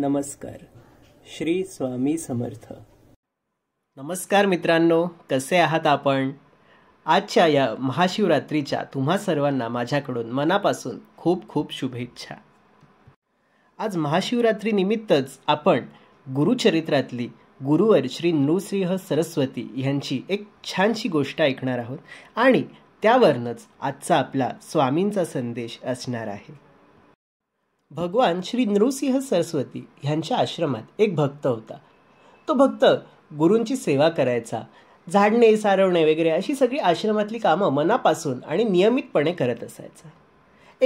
नमस्कार श्री स्वामी समर्थ नमस्कार मित्रांनो कसे आहात आपण आजच्या या महाशिवरात्रीच्या तुम्हा सर्वांना माझ्याकडून मनापासून खूप खूप शुभेच्छा आज महाशिवरात्रीनिमित्तच आपण गुरुचरित्रातली गुरुवर श्री नृसिंह सरस्वती यांची एक छानशी गोष्ट ऐकणार आहोत आणि त्यावरनंच आजचा आपला स्वामींचा संदेश असणार आहे भगवान श्री नृसिंह सरस्वती ह्यांच्या आश्रमात एक भक्त होता तो भक्त गुरूंची सेवा करायचा झाडणे सारवणे वगैरे अशी सगळी आश्रमातली कामं मनापासून आणि नियमितपणे करत असायचा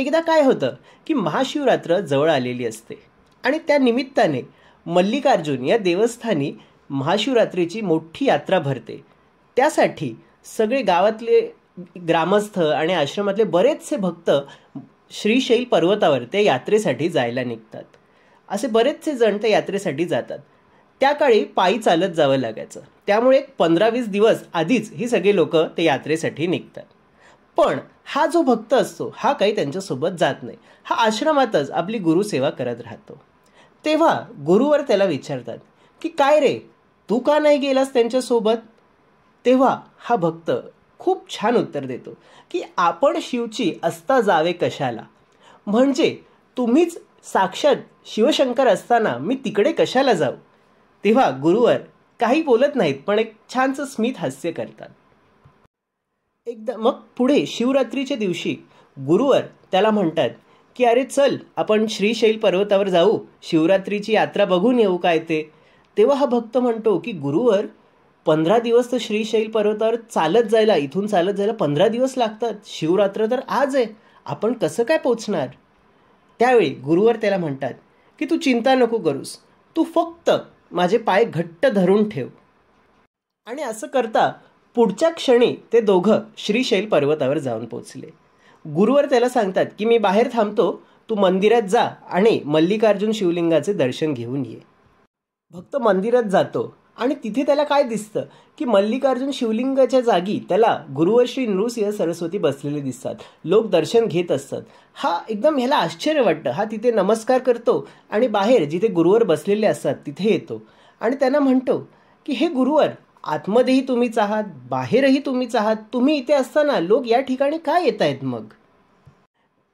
एकदा काय होतं की महाशिवरात्र जवळ आलेली असते आणि त्या निमित्ताने मल्लिकार्जुन या देवस्थानी महाशिवरात्रीची मोठी यात्रा भरते त्यासाठी सगळे गावातले ग्रामस्थ आणि आश्रमातले बरेचसे भक्त श्रीशैल पर्वतावर ते यात्रेसाठी जायला निघतात असे बरेचसे जण ते यात्रेसाठी जातात त्या काळी पायी चालत जावं लागायचं त्यामुळे एक पंधरा वीस दिवस आधीच ही सगळी लोक ते यात्रेसाठी निघतात पण हा जो भक्त असतो हा काही त्यांच्यासोबत जात नाही हा आश्रमातच आपली गुरुसेवा करत राहतो तेव्हा गुरुवर त्याला विचारतात की काय रे तू का नाही गेलास त्यांच्यासोबत तेव्हा हा भक्त खूप छान उत्तर देतो की आपण शिवची असता जावे कशाला म्हणजे तुम्हीच साक्षात शिवशंकर असताना मी तिकडे कशाला जाऊ तेव्हा गुरुवर काही बोलत नाहीत पण एक छानचं स्मित हास्य करतात एकदा मग पुढे शिवरात्रीच्या दिवशी गुरुवर त्याला म्हणतात की अरे चल आपण श्रीशैल पर्वतावर जाऊ शिवरात्रीची यात्रा बघून येऊ काय ते तेव्हा हा भक्त म्हणतो की गुरुवर पंधरा दिवस तर श्रीशैल पर्वतावर चालत जायला इथून चालत जायला पंधरा दिवस लागतात शिवरात्र तर आज आहे आपण कसं काय पोचणार त्यावेळी गुरुवर त्याला म्हणतात की तू चिंता नको करूस तू फक्त माझे पाय घट्ट धरून ठेव आणि असं करता पुढच्या क्षणी ते दोघं श्रीशैल पर्वतावर जाऊन पोचले गुरुवर त्याला सांगतात की मी बाहेर थांबतो तू मंदिरात जा आणि मल्लिकार्जुन शिवलिंगाचे दर्शन घेऊन ये भक्त मंदिरात जातो आणि तिथे त्याला काय दिसतं की मल्लिकार्जुन शिवलिंगाच्या जागी त्याला गुरुवर श्री नृसिंह सरस्वती बसलेले दिसतात लोक दर्शन घेत असतात हा एकदम ह्याला आश्चर्य वाटतं हा तिथे नमस्कार करतो आणि बाहेर जिथे गुरुवर बसलेले असतात तिथे येतो आणि त्यांना म्हणतो की हे गुरुवर आतमध्येही तुम्हीच आहात बाहेरही तुम्हीच आहात तुम्ही इथे असताना लोक या ठिकाणी काय येत आहेत मग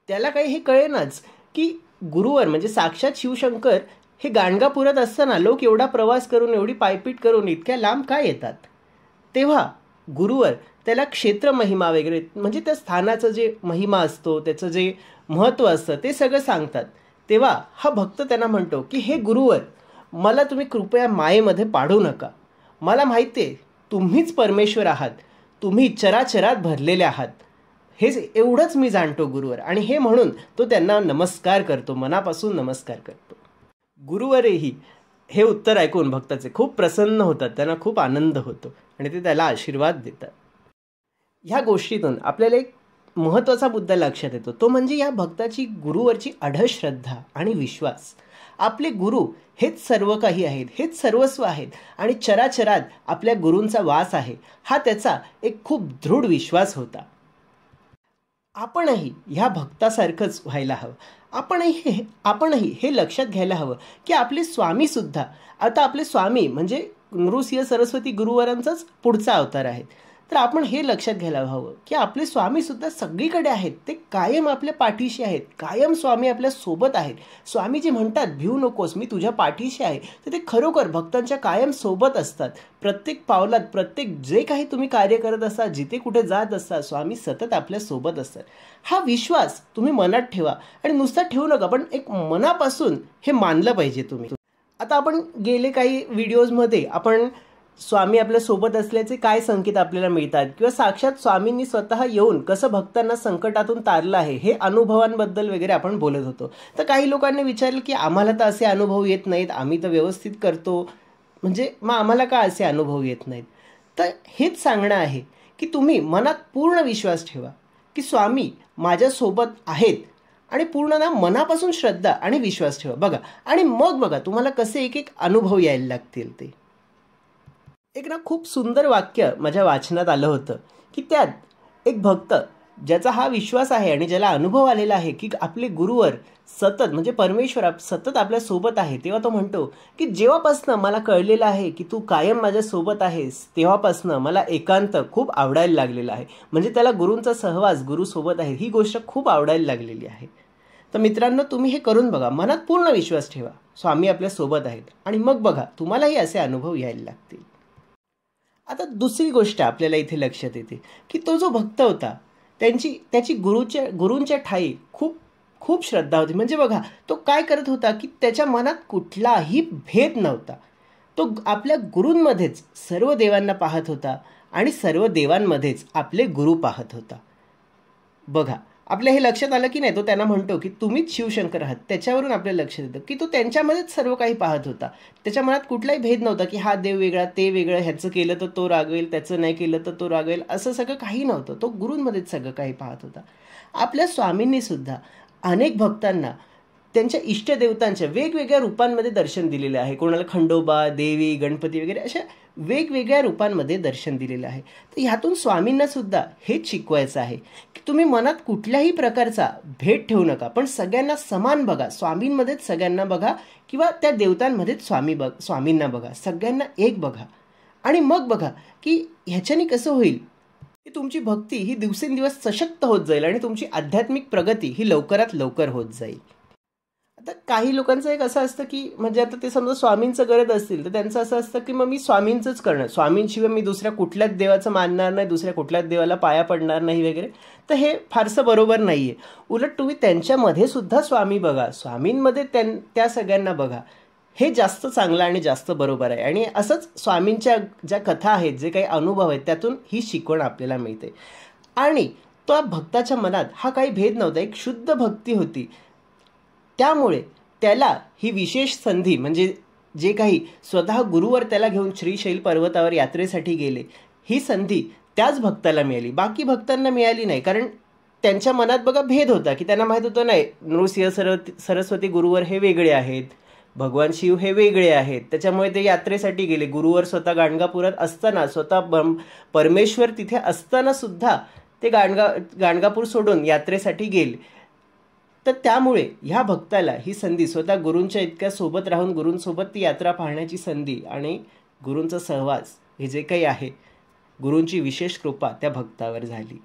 त्याला काही हे कळेनाच की गुरुवर म्हणजे साक्षात शिवशंकर हे गाणगापुरात असताना लोक एवढा प्रवास करून एवढी पायपीट करून इतक्या लांब काय येतात तेव्हा गुरुवर त्याला क्षेत्र महिमा वगैरे म्हणजे त्या स्थानाचं जे महिमा असतो त्याचं जे महत्त्व असतं ते सगळं सांगतात तेव्हा हा भक्त त्यांना म्हणतो की हे गुरुवर मला तुम्ही कृपया मायेमध्ये पाडू नका मला माहिती आहे तुम्हीच परमेश्वर आहात तुम्ही चराचरात भरलेले आहात हेच एवढंच मी जाणतो गुरुवर आणि हे म्हणून तो त्यांना नमस्कार करतो मनापासून नमस्कार करतो गुरुवरेही हे उत्तर ऐकून भक्ताचे खूप प्रसन्न होतात त्यांना खूप आनंद होतो आणि ते त्याला आशीर्वाद देतात ह्या गोष्टीतून आपल्याला एक महत्त्वाचा मुद्दा लक्षात येतो तो म्हणजे या भक्ताची गुरुवरची अढश्रद्धा आणि विश्वास आपले गुरु हेच सर्व काही आहेत हेच सर्वस्व आहेत आणि चराचरात आपल्या गुरूंचा वास आहे हा त्याचा एक खूप दृढ विश्वास होता आपणही ह्या भक्तासारखंच व्हायला हवं आपणही हे आपणही हे लक्षात घ्यायला हवं की आपले स्वामीसुद्धा आता आपले स्वामी म्हणजे नृसिंह सरस्वती गुरुवारांचाच पुढचा अवतार आहेत तर आपण हे लक्षात घ्यायला हवं की आपले स्वामी सुद्धा सगळीकडे आहेत ते कायम आपल्या पाठीशी आहेत कायम स्वामी आपल्या सोबत आहेत स्वामी जे म्हणतात भिवू नकोस मी तुझ्या पाठीशी आहे तर ते खरोखर भक्तांच्या कायम सोबत असतात प्रत्येक पावलात प्रत्येक जे काही तुम्ही कार्य करत असता जिथे कुठे जात असता स्वामी सतत आपल्या सोबत असतात हा विश्वास तुम्ही मनात ठेवा आणि नुसता ठेवू नका पण एक मनापासून हे मानलं पाहिजे तुम्ही आता आपण गेले काही व्हिडिओजमध्ये आपण स्वामी आपल्या सोबत असल्याचे काय संकेत आपल्याला मिळतात किंवा साक्षात स्वामींनी स्वतः येऊन कसं भक्तांना संकटातून तारलं आहे हे अनुभवांबद्दल वगैरे आपण बोलत होतो तर काही लोकांनी विचारलं की आम्हाला तर असे अनुभव येत नाहीत आम्ही तर व्यवस्थित करतो म्हणजे मग आम्हाला का असे अनुभव येत नाहीत तर हेच सांगणं आहे की तुम्ही मनात पूर्ण विश्वास ठेवा की स्वामी माझ्यासोबत आहेत आणि पूर्ण ना मनापासून श्रद्धा आणि विश्वास ठेवा बघा आणि मग बघा तुम्हाला कसे एक एक अनुभव यायला लागतील ते एक ना खूप सुंदर वाक्य माझ्या वाचनात आलं होतं की त्यात एक भक्त ज्याचा हा विश्वास आहे आणि ज्याला अनुभव आलेला आहे की आपले गुरुवर सतत म्हणजे परमेश्वर आप सतत आपल्यासोबत आहे तेव्हा तो म्हणतो की जेव्हापासनं मला कळलेलं आहे की तू कायम माझ्यासोबत आहेस तेव्हापासनं मला एकांत खूप आवडायला लागलेला आहे म्हणजे त्याला गुरूंचा सहवास गुरुसोबत आहे ही गोष्ट खूप आवडायला लागलेली आहे तर मित्रांनो तुम्ही हे करून बघा मनात पूर्ण विश्वास ठेवा स्वामी आपल्यासोबत आहेत आणि मग बघा तुम्हालाही असे अनुभव यायला लागतील आता दुसरी गोष्ट आपल्याला इथे लक्षात येते की तो जो भक्त होता त्यांची त्याची गुरुच्या गुरूंच्या ठाई खूप खूप श्रद्धा होती म्हणजे बघा तो काय करत होता की त्याच्या मनात कुठलाही भेद नव्हता तो आपल्या गुरूंमध्येच सर्व देवांना पाहत होता आणि सर्व देवांमध्येच आपले गुरु पाहत होता बघा आपल्या हे लक्षात आलं की नाही तो त्यांना म्हणतो की तुम्हीच शिवशंकर आहात त्याच्यावरून आपल्याला लक्ष देतं की तो त्यांच्यामध्येच सर्व काही पाहत होता त्याच्या मनात कुठलाही भेद नव्हता की हा देव वेगळा ते वेगळं ह्याचं केलं तर तो रागवेल त्याचं नाही केलं तर तो रागवेल असं सगळं काही नव्हतं तो गुरूंमध्येच सगळं काही पाहत होता आपल्या स्वामींनीसुद्धा अनेक भक्तांना त्यांच्या इष्टदेवतांच्या वेगवेगळ्या रूपांमध्ये दर्शन दिलेले आहे कोणाला खंडोबा देवी गणपती वगैरे अशा वेगवेगळ्या रूपांमध्ये दर्शन दिलेलं आहे तर ह्यातून स्वामींनासुद्धा हेच शिकवायचं आहे की तुम्ही मनात कुठल्याही प्रकारचा भेट ठेवू नका पण सगळ्यांना समान बघा स्वामींमध्येच सगळ्यांना बघा किंवा त्या देवतांमध्येच स्वामी बघ स्वामींना बघा सगळ्यांना एक बघा आणि मग बघा की ह्याच्याने कसं होईल की तुमची भक्ती ही दिवसेंदिवस सशक्त होत जाईल आणि तुमची आध्यात्मिक प्रगती ही लवकरात लवकर होत जाईल आता काही लोकांचं एक असं असतं की म्हणजे आता ते समजा स्वामींचं करत असतील तर त्यांचं असं असतं की मग मी स्वामींचंच करणं स्वामींशिवाय मी दुसऱ्या कुठल्याच देवाचं मानणार नाही दुसऱ्या कुठल्याच देवाला पाया पडणार नाही वगैरे तर हे फारसं बरोबर नाही आहे उलट तुम्ही त्यांच्यामध्ये सुद्धा स्वामी बघा स्वामींमध्ये त्यां त्या सगळ्यांना बघा हे जास्त चांगलं आणि जास्त बरोबर आहे आणि असंच स्वामींच्या ज्या कथा आहेत जे काही अनुभव आहेत त्यातून ही शिकवण आपल्याला मिळते आणि त्या भक्ताच्या मनात हा काही भेद नव्हता एक शुद्ध भक्ती होती त्यामुळे त्याला ही विशेष संधी म्हणजे जे काही स्वतः गुरुवर त्याला घेऊन श्रीशैल पर्वतावर यात्रेसाठी गेले ही संधी त्याच भक्ताला मिळाली बाकी भक्तांना मिळाली नाही कारण त्यांच्या मनात बघा भेद होता की त्यांना माहीत होतं नाही नृसिंह सर सरस्वती गुरुवर हे वेगळे आहेत भगवान शिव हे वेगळे आहेत त्याच्यामुळे ते यात्रेसाठी गेले गुरुवर स्वतः गाणगापुरात असताना स्वतः परमेश्वर तिथे असताना सुद्धा ते गाणगा गाणगापूर सोडून यात्रेसाठी गेले तर त्यामुळे ह्या भक्ताला ही संधी स्वतः गुरूंच्या इतक्या सोबत राहून गुरूंसोबत ती यात्रा पाहण्याची संधी आणि गुरूंचा सहवास हे जे काही आहे गुरूंची विशेष कृपा त्या भक्तावर झाली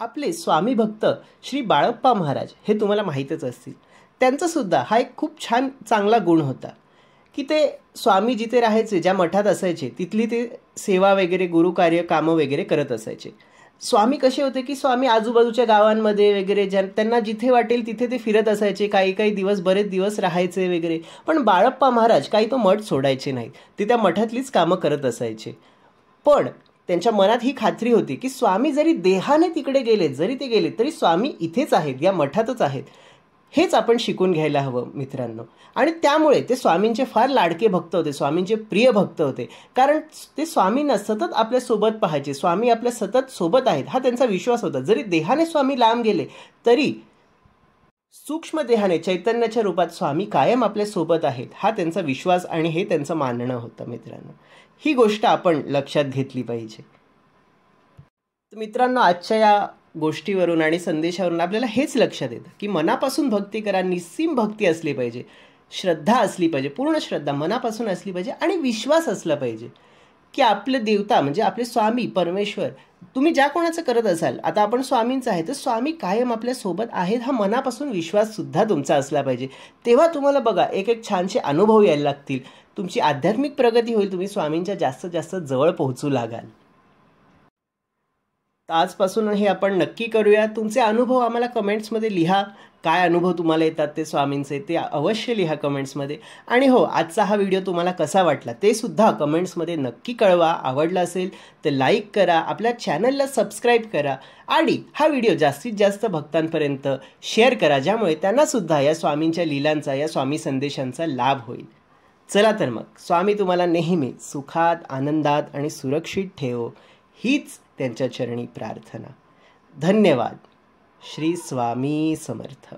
आपले स्वामी भक्त श्री बाळप्पा महाराज हे तुम्हाला माहीतच असतील त्यांचासुद्धा हा एक खूप छान चांगला गुण होता की ते स्वामी जिथे राहायचे ज्या मठात असायचे तिथली ते सेवा वगैरे गुरुकार्य कामं वगैरे करत असायचे स्वामी कसे होते की स्वामी आजूबाजूच्या गावांमध्ये वगैरे ज्या त्यांना जिथे वाटेल तिथे ते फिरत असायचे काही काही दिवस बरेच दिवस राहायचे वगैरे पण बाळप्पा महाराज काही तो मठ सोडायचे नाहीत ते त्या मठातलीच कामं करत असायचे पण त्यांच्या मनात ही खात्री होती की स्वामी जरी देहाने तिकडे गेले जरी ते गेले तरी स्वामी इथेच आहेत या मठातच आहेत हेच आपण शिकून घ्यायला हवं मित्रांनो आणि त्यामुळे ते स्वामींचे फार लाडके भक्त होते स्वामींचे प्रिय भक्त होते कारण ते स्वामींना सतत आपल्यासोबत पाहायचे स्वामी आपल्या सतत सोबत आहेत हा त्यांचा विश्वास होता जरी देहाने स्वामी लांब गेले तरी सूक्ष्म देहाने चैतन्याच्या रूपात स्वामी कायम आपल्या सोबत आहेत हा त्यांचा विश्वास आणि हे त्यांचं मानणं होतं मित्रांनो ही गोष्ट आपण लक्षात घेतली पाहिजे मित्रांनो आजच्या या गोष्टीवरून आणि संदेशावरून आपल्याला हेच लक्षात येतं की मनापासून भक्ती करा निस्सीम भक्ती असली पाहिजे श्रद्धा असली पाहिजे पूर्ण श्रद्धा मनापासून असली पाहिजे आणि विश्वास असला पाहिजे की आपले देवता म्हणजे आपले स्वामी परमेश्वर तुम्ही ज्या कोणाचं करत असाल आता आपण स्वामींचं आहे तर स्वामी कायम आपल्यासोबत आहेत हा मनापासून विश्वाससुद्धा तुमचा असला पाहिजे तेव्हा तुम्हाला बघा एक एक छानसे अनुभव यायला लागतील तुमची आध्यात्मिक प्रगती होईल तुम्ही स्वामींच्या जास्तीत जास्त जवळ पोहोचू लागाल तर आजपासून हे आपण नक्की करूया तुमचे अनुभव आम्हाला कमेंट्समध्ये लिहा काय अनुभव तुम्हाला येतात ते स्वामींचे ते अवश्य लिहा कमेंट्समध्ये आणि हो आजचा हा व्हिडिओ तुम्हाला कसा वाटला ते सुद्धा कमेंट्समध्ये नक्की कळवा आवडला असेल तर लाईक करा आपल्या चॅनलला सबस्क्राईब करा आणि हा व्हिडिओ जास्तीत जास्त भक्तांपर्यंत शेअर करा ज्यामुळे त्यांनासुद्धा या स्वामींच्या लिलांचा या स्वामी संदेशांचा लाभ होईल चला तर मग स्वामी तुम्हाला नेहमी सुखात आनंदात आणि सुरक्षित ठेव हीच त्यांच्या चरणी प्रार्थना धन्यवाद श्री स्वामी समर्थ